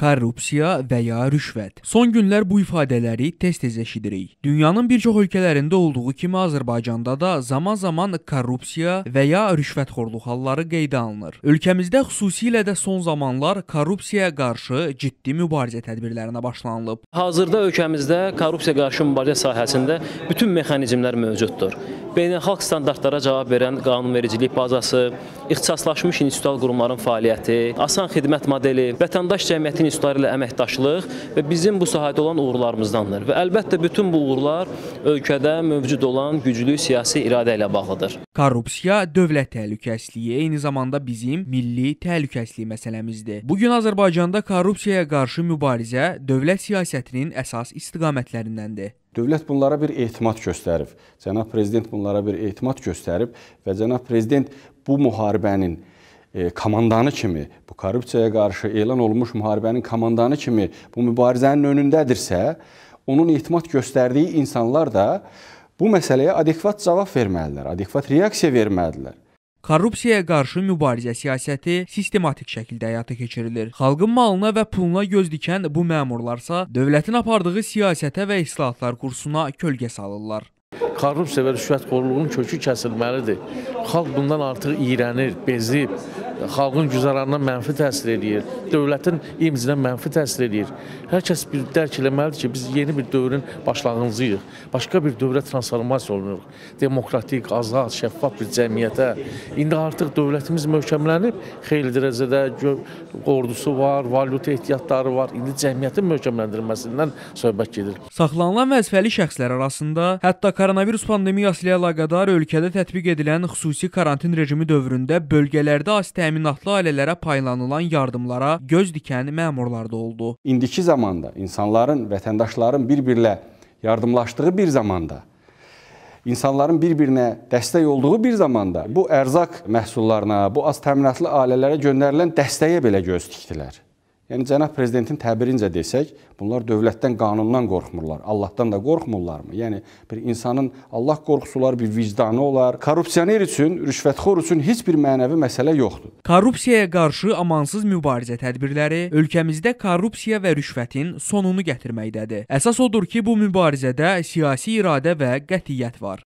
korrupsiya və ya rüşvət. Son günlər bu ifadələri tez-tez eşidirik. Dünyanın bir çox ölkələrində olduğu kimi Azərbaycanda da zaman-zaman korrupsiya və ya rüşvətxorluq halları qeydə alınır. Ölkəmizdə xüsusilə də son zamanlar korrupsiyaya qarşı ciddi mübarizə tədbirlərinə başlanılıb. Hazırda ölkəmizdə korrupsiya qarşı mübarizə sahəsində bütün mexanizmlər mövcuddur beynəlxalq standartlara cavab verən qanunvericilik bazası, ixtisaslaşmış institutal qurumların fəaliyyəti, asan xidmət modeli, vətəndaş cəmiyyəti institutları ilə əməkdaşlıq və bizim bu sahədə olan uğurlarımızdandır. Və əlbəttə bütün bu uğurlar ölkədə mövcud olan güclü siyasi iradə ilə bağlıdır. Korrupsiya dövlət təhlükəsizliyi eyni zamanda bizim milli təhlükəsizlik məsələmizdir. Bu gün Azərbaycanda korrupsiyaya qarşı mübarizə dövlət siyasətinin əsas istiqamətlərindəndir. Dövlət bunlara bir etimad göstərib. Cənab prezident bunlara bir etimad göstərib və cənab prezident bu müharibənin e, komandanı kimi, bu korrupsiyaya qarşı elan olunmuş müharibənin komandanı kimi bu mübarizənin önündədirsə, onun etimad göstərdiyi insanlar da bu məsələyə adekvat cavab verməlidirlər, adekvat reaksiya verməlidirlər. Korrupsiyaya qarşı mübarizə siyasəti sistematik şəkildə həyata keçirilir. Xalqın malına və puluna göz dikən bu məmurlarsa dövlətin apardığı siyasətə və islahatlar kursuna kölgə salırlar. Korrupsiya və rüşvətxorluğun kökü kəsilməlidir. Xalq bundan artıq iyrənir, bezib, xalqın güzaranına mənfi təsir eləyir, dövlətin imicinə mənfi təsir eləyir. Hər kəs bir dərk eləməlidir ki, biz yeni bir dövrün başlanğıcıyıq. Başqa bir dövrə transformasiya olunuruq. Demokratik, azad, şəffaf bir cəmiyyətə. İndi artıq dövlətimiz möhkəmlənib, xeyli dərəcədə ordusu var, valyuta ehtiyatları var. İndi cəmiyyətin möhkəmləndirilməsindən söhbət gedir. Saxlanılan vəzifəli şəxslər arasında hətta koronavirus Koronavirus pandemiyası ilə əlaqədar ölkədə tətbiq edilən xüsusi karantin rejimi dövründə bölgələrdə az təminatlı ailələrə paylanılan yardımlara göz dikən məmurlar da oldu. İndiki zamanda insanların, vətəndaşların bir-birlə yardımlaşdığı bir zamanda insanların bir-birinə dəstək olduğu bir zamanda bu ərzaq məhsullarına, bu az təminatlı ailələrə göndərilən dəstəyə belə göz tikdilər. Yəni cənab prezidentin təbirincə desək, bunlar dövlətdən, qanundan qorxmurlar, Allahdan da qorxmurlarmı? Yəni bir insanın Allah qorxusu olar, bir vicdanı olar. Korrupsioner üçün, rüşvətxor üçün heç bir mənəvi məsələ yoxdur. Korrupsiyaya qarşı amansız mübarizə tədbirləri ölkəmizdə korrupsiya və rüşvətin sonunu gətirməkdədir. Əsas odur ki, bu mübarizədə siyasi iradə və qətiyyət var.